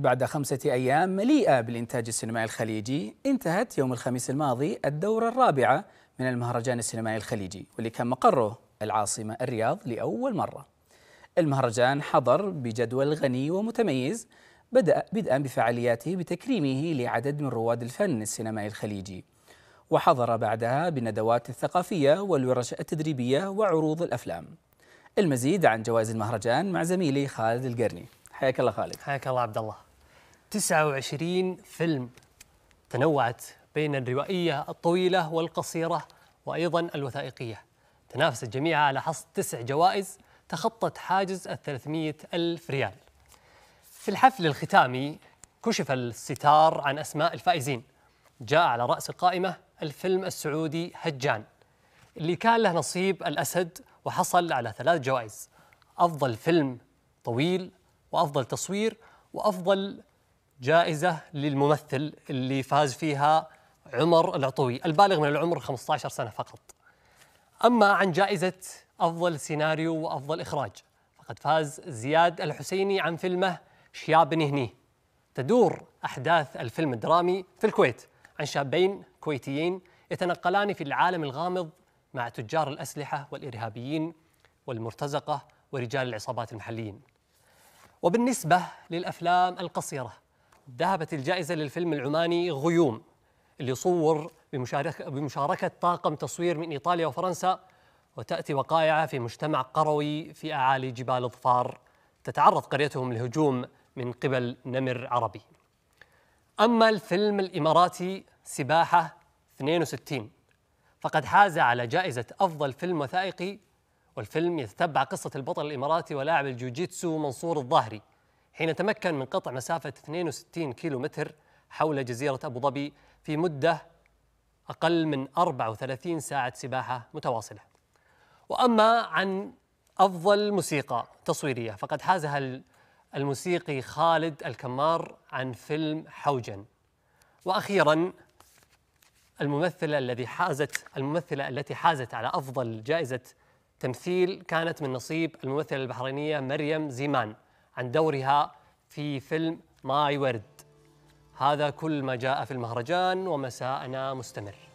بعد خمسة أيام مليئة بالإنتاج السينمائي الخليجي انتهت يوم الخميس الماضي الدورة الرابعة من المهرجان السينمائي الخليجي واللي كان مقره العاصمة الرياض لأول مرة المهرجان حضر بجدول غني ومتميز بدأ بدءا بفعالياته بتكريمه لعدد من رواد الفن السينمائي الخليجي وحضر بعدها بالندوات الثقافية والورش التدريبية وعروض الأفلام المزيد عن جوائز المهرجان مع زميلي خالد القرني حياك الله خالد حياك الله عبد الله 29 فيلم تنوعت بين الروائية الطويلة والقصيرة وأيضا الوثائقية تنافست جميعها على حصد تسع جوائز تخطت حاجز ال 300 ألف ريال في الحفل الختامي كشف الستار عن أسماء الفائزين جاء على رأس القائمة الفيلم السعودي هجان اللي كان له نصيب الأسد وحصل على ثلاث جوائز أفضل فيلم طويل وأفضل تصوير وأفضل جائزة للممثل اللي فاز فيها عمر العطوي البالغ من العمر 15 سنة فقط أما عن جائزة أفضل سيناريو وأفضل إخراج فقد فاز زياد الحسيني عن فيلمه شياب نهني تدور أحداث الفيلم الدرامي في الكويت عن شابين كويتيين يتنقلان في العالم الغامض مع تجار الأسلحة والإرهابيين والمرتزقة ورجال العصابات المحليين وبالنسبة للأفلام القصيرة ذهبت الجائزة للفيلم العماني غيوم اللي صور بمشاركة, بمشاركة طاقم تصوير من إيطاليا وفرنسا وتأتي وقائعة في مجتمع قروي في أعالي جبال ظفار تتعرض قريتهم لهجوم من قبل نمر عربي أما الفيلم الإماراتي سباحة 62 فقد حاز على جائزة أفضل فيلم وثائقي والفيلم يتتبع قصة البطل الإماراتي ولاعب الجوجيتسو منصور الظاهري حين تمكن من قطع مسافة 62 كيلومتر حول جزيرة أبو ظبي في مدة أقل من 34 ساعة سباحة متواصلة وأما عن أفضل موسيقى تصويرية فقد حازها الموسيقي خالد الكمار عن فيلم حوجن وأخيرا الممثلة الذي حازت الممثلة التي حازت على أفضل جائزة تمثيل كانت من نصيب الممثلة البحرينية مريم زيمان عن دورها في فيلم ماي ورد هذا كل ما جاء في المهرجان ومساءنا مستمر